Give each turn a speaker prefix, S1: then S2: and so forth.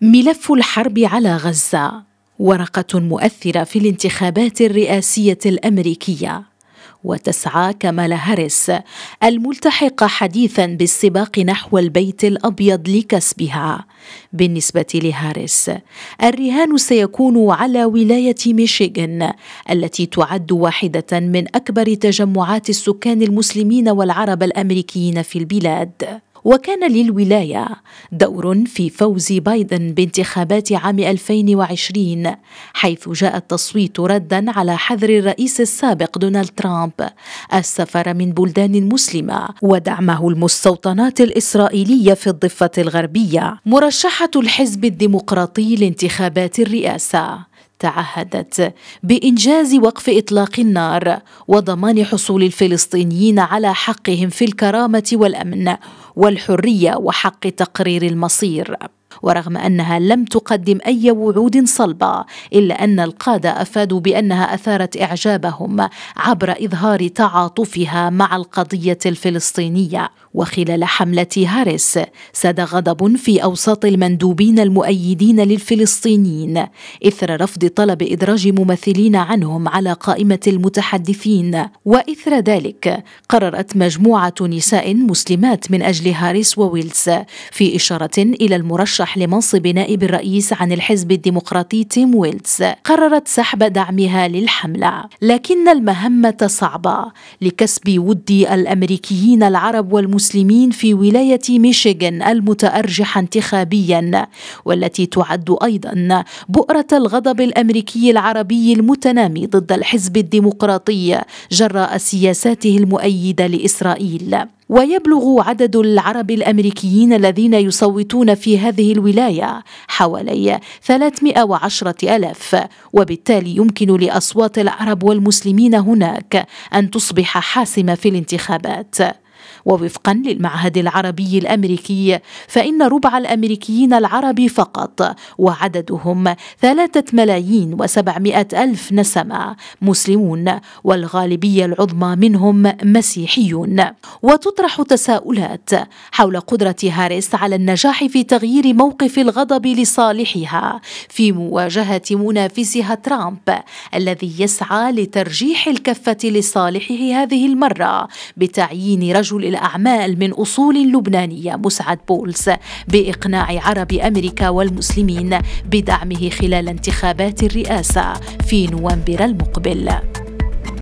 S1: ملف الحرب على غزه ورقه مؤثره في الانتخابات الرئاسيه الامريكيه وتسعى كمال هاريس الملتحقه حديثا بالسباق نحو البيت الابيض لكسبها بالنسبه لهاريس الرهان سيكون على ولايه ميشيغان التي تعد واحده من اكبر تجمعات السكان المسلمين والعرب الامريكيين في البلاد وكان للولاية دور في فوز بايدن بانتخابات عام 2020 حيث جاء التصويت ردا على حذر الرئيس السابق دونالد ترامب السفر من بلدان مسلمة ودعمه المستوطنات الإسرائيلية في الضفة الغربية مرشحة الحزب الديمقراطي لانتخابات الرئاسة تعهدت بانجاز وقف اطلاق النار وضمان حصول الفلسطينيين على حقهم في الكرامه والامن والحريه وحق تقرير المصير ورغم أنها لم تقدم أي وعود صلبة إلا أن القادة أفادوا بأنها أثارت إعجابهم عبر إظهار تعاطفها مع القضية الفلسطينية وخلال حملة هاريس ساد غضب في أوساط المندوبين المؤيدين للفلسطينيين إثر رفض طلب إدراج ممثلين عنهم على قائمة المتحدثين وإثر ذلك قررت مجموعة نساء مسلمات من أجل هاريس وويلز في إشارة إلى المرشح المرشح لمنصب نائب الرئيس عن الحزب الديمقراطي تيم ويلز قررت سحب دعمها للحملة لكن المهمة صعبة لكسب ود الأمريكيين العرب والمسلمين في ولاية ميشيغان المتأرجح انتخابيا والتي تعد أيضا بؤرة الغضب الأمريكي العربي المتنامي ضد الحزب الديمقراطي جراء سياساته المؤيدة لإسرائيل ويبلغ عدد العرب الأمريكيين الذين يصوتون في هذه الولاية حوالي 310 ألف وبالتالي يمكن لأصوات العرب والمسلمين هناك أن تصبح حاسمة في الانتخابات ووفقا للمعهد العربي الامريكي فان ربع الامريكيين العرب فقط وعددهم ثلاثه ملايين وسبعمائه الف نسمه مسلمون والغالبيه العظمى منهم مسيحيون وتطرح تساؤلات حول قدره هاريس على النجاح في تغيير موقف الغضب لصالحها في مواجهه منافسها ترامب الذي يسعى لترجيح الكفه لصالحه هذه المره بتعيين رجل رجل الأعمال من أصول لبنانية مسعد بولس بإقناع عرب أمريكا والمسلمين بدعمه خلال انتخابات الرئاسة في نوفمبر المقبل